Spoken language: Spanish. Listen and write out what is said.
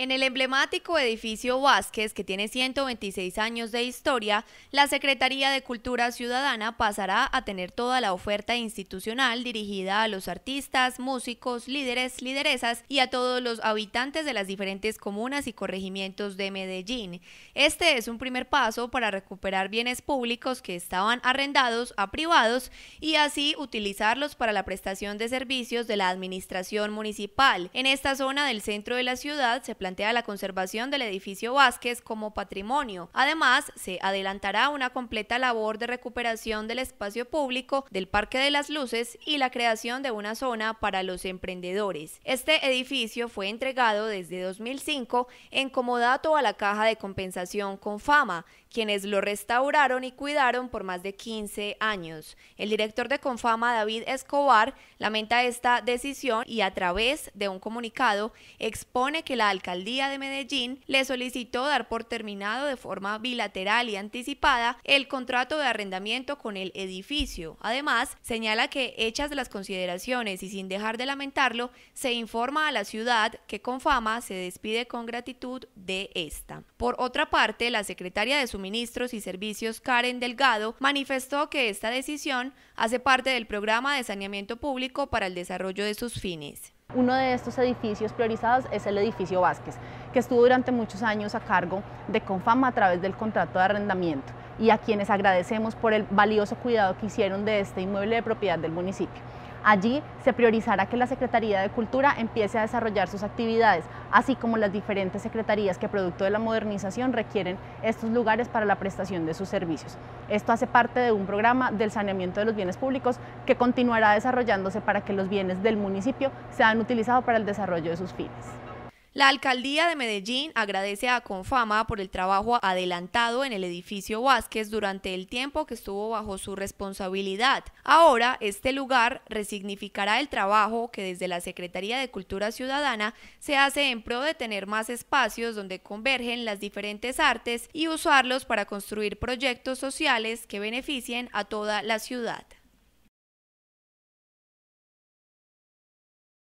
En el emblemático edificio Vázquez, que tiene 126 años de historia, la Secretaría de Cultura Ciudadana pasará a tener toda la oferta institucional dirigida a los artistas, músicos, líderes, lideresas y a todos los habitantes de las diferentes comunas y corregimientos de Medellín. Este es un primer paso para recuperar bienes públicos que estaban arrendados a privados y así utilizarlos para la prestación de servicios de la administración municipal. En esta zona del centro de la ciudad se plantea a la conservación del edificio Vázquez como patrimonio. Además, se adelantará una completa labor de recuperación del espacio público del Parque de las Luces y la creación de una zona para los emprendedores. Este edificio fue entregado desde 2005 en comodato a la Caja de Compensación Confama, quienes lo restauraron y cuidaron por más de 15 años. El director de Confama, David Escobar, lamenta esta decisión y a través de un comunicado expone que la alcaldía alcaldía de Medellín le solicitó dar por terminado de forma bilateral y anticipada el contrato de arrendamiento con el edificio. Además, señala que hechas las consideraciones y sin dejar de lamentarlo, se informa a la ciudad que con fama se despide con gratitud de esta. Por otra parte, la secretaria de Suministros y Servicios Karen Delgado manifestó que esta decisión hace parte del programa de saneamiento público para el desarrollo de sus fines. Uno de estos edificios priorizados es el edificio Vázquez, que estuvo durante muchos años a cargo de Confama a través del contrato de arrendamiento y a quienes agradecemos por el valioso cuidado que hicieron de este inmueble de propiedad del municipio. Allí se priorizará que la Secretaría de Cultura empiece a desarrollar sus actividades, así como las diferentes secretarías que producto de la modernización requieren estos lugares para la prestación de sus servicios. Esto hace parte de un programa del saneamiento de los bienes públicos que continuará desarrollándose para que los bienes del municipio sean utilizados para el desarrollo de sus fines. La alcaldía de Medellín agradece a Confama por el trabajo adelantado en el edificio Vázquez durante el tiempo que estuvo bajo su responsabilidad. Ahora, este lugar resignificará el trabajo que desde la Secretaría de Cultura Ciudadana se hace en pro de tener más espacios donde convergen las diferentes artes y usarlos para construir proyectos sociales que beneficien a toda la ciudad.